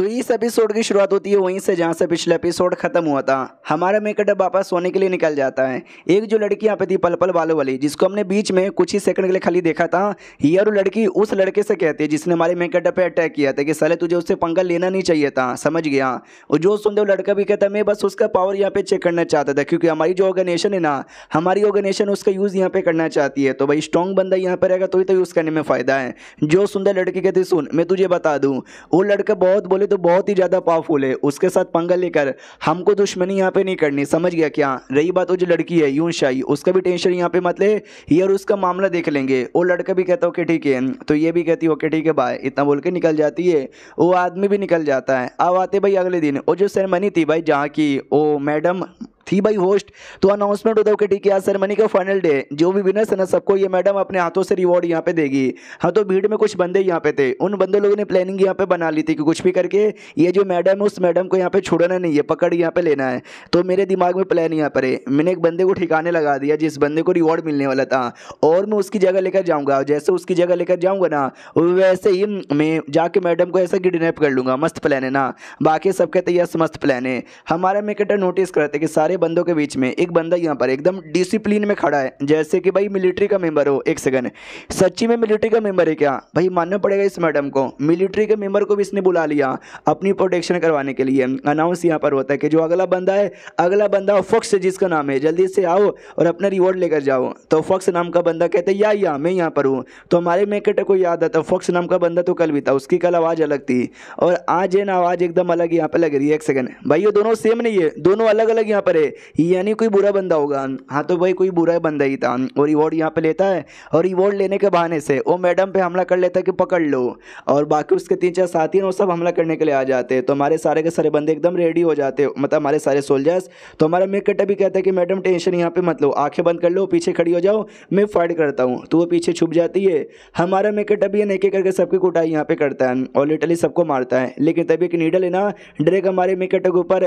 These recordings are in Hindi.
तो इस एपिसोड की शुरुआत होती है वहीं से जहाँ से पिछला एपिसोड खत्म हुआ था हमारा मेकअप वापस सोने के लिए निकल जाता है एक जो लड़की यहाँ पे थी पल पल बालों वाली जिसको हमने बीच में कुछ ही सेकंड के लिए खाली देखा था यार वो लड़की उस लड़के से कहती है जिसने हमारे मेकअप पे अटैक किया था कि सले तुझे उससे पंगा लेना नहीं चाहिए था समझ गया और जो सुनते वो लड़का भी कहता मैं बस उसका पावर यहाँ पे चेक करना चाहता था क्योंकि हमारी जो ऑर्गेनाइजेशन है ना हमारी ऑर्गेनाइजेशन उसका यूज़ यहाँ पे करना चाहती है तो भाई स्ट्रॉन्ग बंदा यहाँ पर रहेगा तो ही तो यूज़ करने में फ़ायदा है जो सुंदर लड़की कहती सुन मैं तुझे बता दूँ वो लड़का बहुत बोले तो बहुत ही ज़्यादा पावरफुल है उसके साथ पंगा लेकर हमको दुश्मनी यहाँ पे नहीं करनी समझ गया क्या रही बात वो जो लड़की है यून शाही उसका भी टेंशन यहाँ पे मत ले ये और उसका मामला देख लेंगे वो लड़का भी कहता ओके ठीक है तो ये भी कहती ओके ठीक है बाय इतना बोल के निकल जाती है वो आदमी भी निकल जाता है अब आते भाई अगले दिन वो जो सेरेमनी थी भाई जहाँ की वो मैडम थी बाई होस्ट तो अनाउंसमेंट होता है ठीक है सेरेमनी का फाइनल डे जो भी विनर्स है ना सबको ये मैडम अपने हाथों से रिवॉर्ड यहाँ पे देगी हाँ तो भीड़ में कुछ बंदे यहाँ पे थे उन बंदों लोगों ने प्लानिंग यहाँ पे बना ली थी कि कुछ भी करके ये जो मैडम है उस मैडम को यहाँ पे छोड़ना नहीं है पकड़ यहाँ पे लेना है तो मेरे दिमाग में प्लान यहाँ पर है मैंने एक बंदे को ठिकाने लगा दिया जिस बंदे को रिवॉर्ड मिलने वाला था और मैं उसकी जगह लेकर जाऊँगा जैसे उसकी जगह लेकर जाऊँगा ना वैसे ही मैं जाके मैडम को ऐसा किडनेप कर लूँगा मस्त प्लान है ना बाकी सबके तैयार मस्त प्लान है हमारा मेकेटर नोटिस करते कि सारे बंदों के बीच में एक बंदा यहाँ पर एकदम डिसिप्लिन में खड़ा है जैसे कि भाई मिलिट्री का मेंबर हो एक सेकंड सच्ची में मिलिट्री का मेंबर है क्या भाई मानना पड़ेगा इस मैडम को मिलिट्री के मेंबर को भी इसने बुला लिया अपनी प्रोटेक्शन करवाने के लिए अनाउंस यहाँ पर होता है कि जो अगला बंदा है अगला बंदा फक्स जिसका नाम है जल्दी से आओ और अपना रिवॉर्ड लेकर जाओ तो फक्स नाम का बंदा कहते या या मैं यहाँ पर हूँ तो हमारे मेकेट को याद आता फक्स नाम का बंदा तो कल भी था उसकी कल आवाज़ अलग थी और आज है ना आवाज़ एकदम अलग यहाँ पर लग रही है एक सेकंड भाई ये दोनों सेम नहीं है दोनों अलग अलग यहाँ पर है यानी कोई बुरा बंदा होगा हाँ तो भाई कोई बुरा बंदा ही था और रिवॉर्ड यहाँ पे लेता है और रिवॉर्ड लेने के बहाने से वो मैडम पे हमला कर लेता है कि पकड़ लो और बाकी उसके तीन चार साथी हैं वो सब हमला करने के लिए आ जाते हैं तो हमारे सारे के सारे बंदे एकदम रेडी हो जाते मतलब हमारे सारे सोल्जर्स तो हमारा मेक कटा भी कहता है कि मैडम टेंशन यहाँ पे मतलब आँखें बंद कर लो पीछे खड़ी हो जाओ मैं फाइट करता हूँ तो वो पीछे छुप जाती है हमारा मेक कटा भी एक करके सबकी कुटाई यहाँ पे करता है और लिटली सबको मारता है लेकिन तभी एक नीडल है ना डायरेक्ट हमारे मिर्कटा के ऊपर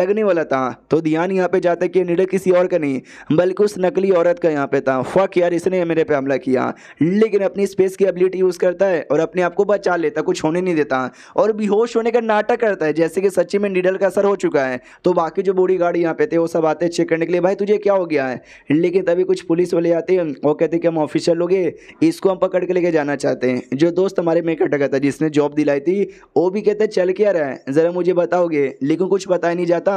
लगने वाला था तो तो ध्यान यहाँ पे जाता है कि निडर किसी और का नहीं बल्कि उस नकली औरत का यहाँ पे था फक यार इसने मेरे पे हमला किया लेकिन अपनी स्पेस की एबिलिटी यूज़ करता है और अपने आप को बचा लेता कुछ होने नहीं देता और बेहोश होने का नाटक करता है जैसे कि सच्ची में निडल का असर हो चुका है तो बाकी जो बूढ़ी गाड़ी यहाँ पे थे वो सब आते चेक करने के लिए भाई तुझे क्या हो गया है लेकिन तभी कुछ पुलिस वाले आते हैं वो कहते कि हम ऑफिसर लोगे इसको हम पकड़ के लेके जाना चाहते हैं जो दोस्त हमारे में अटका था जिसने जॉब दिलाई थी वो भी कहते चल क्या रहा है ज़रा मुझे बताओगे लेकिन कुछ बताया नहीं जाता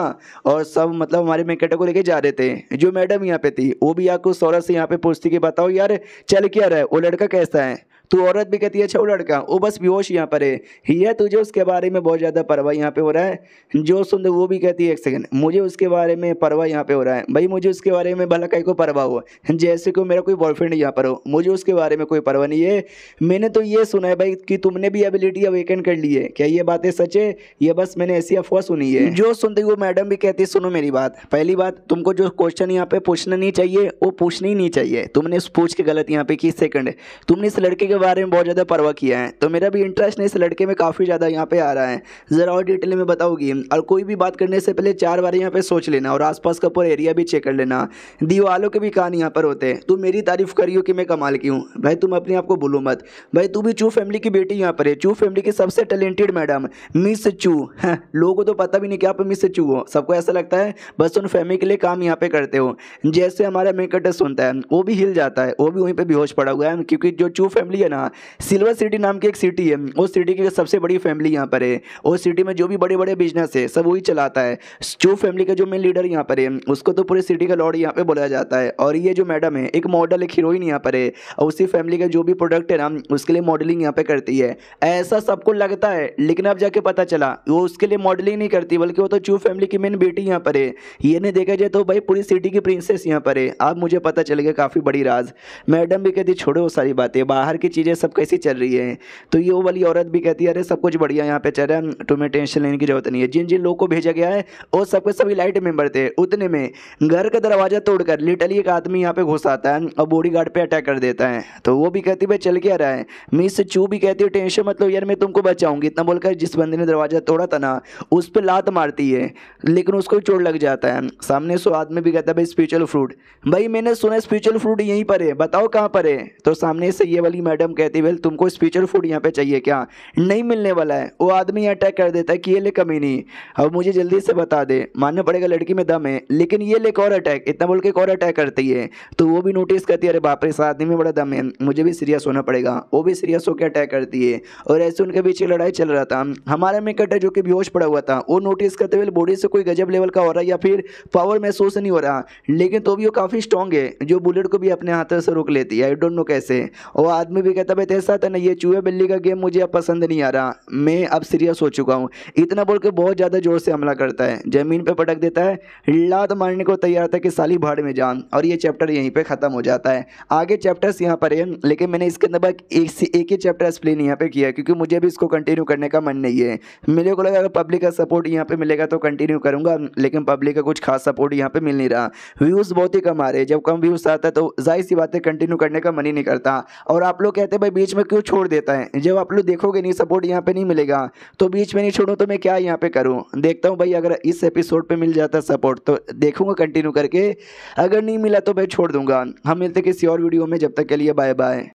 और सब हम मतलब हमारे मैकेटो को लेके जा रहे थे जो मैडम यहाँ पे थी वो भी आपको सौरभ से यहाँ पे पूछती कि बताओ यार चल क्या रहा है वो लड़का कैसा है तो औरत भी कहती है अच्छा वो लड़का वो बस बेहोश यहाँ पर है यह तुझे उसके बारे में बहुत ज़्यादा परवाह यहाँ पे हो रहा है जो सुन वो भी कहती है एक सेकंड मुझे उसके बारे में परवाह यहाँ पे हो रहा है भाई मुझे उसके बारे में भला कहीं को परवाह हो जैसे कि मेरा कोई बॉयफ्रेंड यहाँ पर हो मुझे उसके बारे में कोई परवाह नहीं है मैंने तो ये सुना है भाई कि तुमने भी एबिलिटी अवेकेंड कर ली है क्या ये बातें सच है ये बस मैंने ऐसी अफवाह सुनी है जो सुनते वो मैडम भी कहती है सुनो मेरी बात पहली बात तुमको जो क्वेश्चन यहाँ पर पूछना नहीं चाहिए वो पूछना ही नहीं चाहिए तुमने पूछ के गलत यहाँ पे की सेकंड तुमने इस लड़के के बारे में बहुत ज़्यादा परवा किया है तो मेरा भी इंटरेस्ट नहीं इस लड़के में काफ़ी ज़्यादा यहाँ पे आ रहा है ज़रा और डिटेल में बताओगी और कोई भी बात करने से पहले चार बार यहाँ पे सोच लेना और आसपास का पूरा एरिया भी चेक कर लेना दीवालों के भी कान यहाँ पर होते हैं तुम मेरी तारीफ़ करियो कि मैं कमाल की हूँ भाई तुम अपने आप को भूलो मत भाई तू भी चू फैमिली की बेटी यहाँ पर है चू फैमिली की सबसे टैलेंटेड मैडम मिस चू लोगों को तो पता भी नहीं क्या आप मिस चू हो सबको ऐसा लगता है बस उन फैमिली के लिए काम यहाँ पे करते हो जैसे हमारा मेकअटेस्ट सुनता है वो भी हिल जाता है वो भी वहीं पर बेहोश पड़ा हुआ है क्योंकि जो चू फैमिली ना सिल्वर सिटी नाम की एक सिटी है उस सिटी की सबसे बड़ी फैमिली यहाँ पर है उस सिटी में जो भी बड़े बड़े बिजनेस है सब वही चलाता है जो फैमिली का जो मेन लीडर यहाँ पर है उसको तो पूरे सिटी का लॉर्ड यहाँ पर बोला जाता है और ये जो मैडम है एक मॉडल एक हीरोइन यहाँ पर है और उसी फैमिली का जो भी प्रोडक्ट है ना उसके लिए मॉडलिंग यहाँ पर करती है ऐसा सबको लगता है लेकिन अब जाके पता चला वो उसके लिए मॉडलिंग नहीं करती बल्कि वो तो चू फैमिली की मेन बेटी यहाँ पर है ये नहीं देखा जाए तो भाई पूरी सिटी की प्रिंसेस यहाँ पर है अब मुझे पता चल गया काफ़ी बड़ी राज मैडम भी कहती छोड़ो वो सारी बातें बाहर की चीज़ें सब कैसी चल रही है तो ये वो वाली औरत भी कहती है अरे सब कुछ बढ़िया यहाँ पे चल रहा है तुम्हें टेंशन लेने की जरूरत नहीं है जिन जिन लोगों को भेजा गया है वो सबके सभी लाइट में बढ़ते हैं उतने में घर का दरवाज़ा तोड़कर लिटली एक आदमी यहाँ पे घुस आता है और बॉडी गार्ड पर अटैक कर देता है तो वो भी कहती भाई चल के आ रहा है मिस चू भी कहती है टेंशन मतलब यार मैं तुमको बचाऊंगी इतना बोलकर जिस बंदे ने दरवाज़ा तोड़ा था ना उस पर लात मारती है लेकिन उसको चोट लग जाता है सामने सो आदमी भी कहता है भाई स्पिरिचुअल फ्रूट भाई मैंने सुना स्पिरिचुअल फ्रूट यहीं पर है बताओ कहाँ पर है तो सामने से ये वाली मैडम मैडम कहती है तुमको स्पेशल फूड यहाँ पे चाहिए क्या नहीं मिलने वाला है वो आदमी अटैक कर देता है कि ये ले कमी नहीं अब मुझे जल्दी से बता दे मानना पड़ेगा लड़की में दम है लेकिन ये ले और अटैक इतना बोल के एक और अटैक करती है तो वो भी नोटिस करती है अरे बाप रे इस आदमी में बड़ा दम है मुझे भी सीरियस होना पड़ेगा वो भी सीरियस होकर अटैक करती है और ऐसे उनके बीच लड़ाई चल रहा था हमारा में है जो कि बेहोश पड़ा हुआ था वो नोटिस करते हुए बॉडी से कोई गजब लेवल का हो रहा है या फिर पावर महसूस नहीं हो रहा लेकिन तो भी वो काफ़ी स्ट्रॉन्ग है जो बुलेट को भी अपने हाथों से रोक लेती है आई डोंट नो कैसे वो आदमी भी कहता भाई तेरे साथ है ना ये चूहे बिल्ली का गेम मुझे अब पसंद नहीं आ रहा मैं अब सीरियस हो चुका हूँ इतना बोल के बहुत ज़्यादा ज़ोर से हमला करता है ज़मीन पर पटक देता है लात मारने को तैयार था कि साली भाड़ में जान और ये चैप्टर यहीं पर ख़त्म हो जाता है आगे चैप्टर्स यहाँ पर है लेकिन मैंने इसके अंदर एक से एक ही चैप्टर एक्सप्लेन यहाँ पर किया क्योंकि मुझे भी इसको कंटिन्यू करने का मन नहीं है मेरे को लगा अगर पब्लिक का सपोर्ट यहाँ पर मिलेगा तो कंटिन्यू करूँगा लेकिन पब्लिक का कुछ खास सपोर्ट यहाँ पर मिल नहीं रहा व्यूज़ बहुत ही कम आ रहे जब कम व्यूज़ आता है तो जाहिर सी बातें कंटिन्यू करने का मन ही नहीं करता और आप लोग कहते हैं भाई बीच में क्यों छोड़ देता है जब आप लोग देखोगे नहीं सपोर्ट यहाँ पे नहीं मिलेगा तो बीच में नहीं छोड़ूँ तो मैं क्या यहाँ पे करूँ देखता हूँ भाई अगर इस एपिसोड पे मिल जाता है सपोर्ट तो देखूँगा कंटिन्यू करके अगर नहीं मिला तो भाई छोड़ दूंगा हम मिलते किसी और वीडियो में जब तक के लिए बाय बाय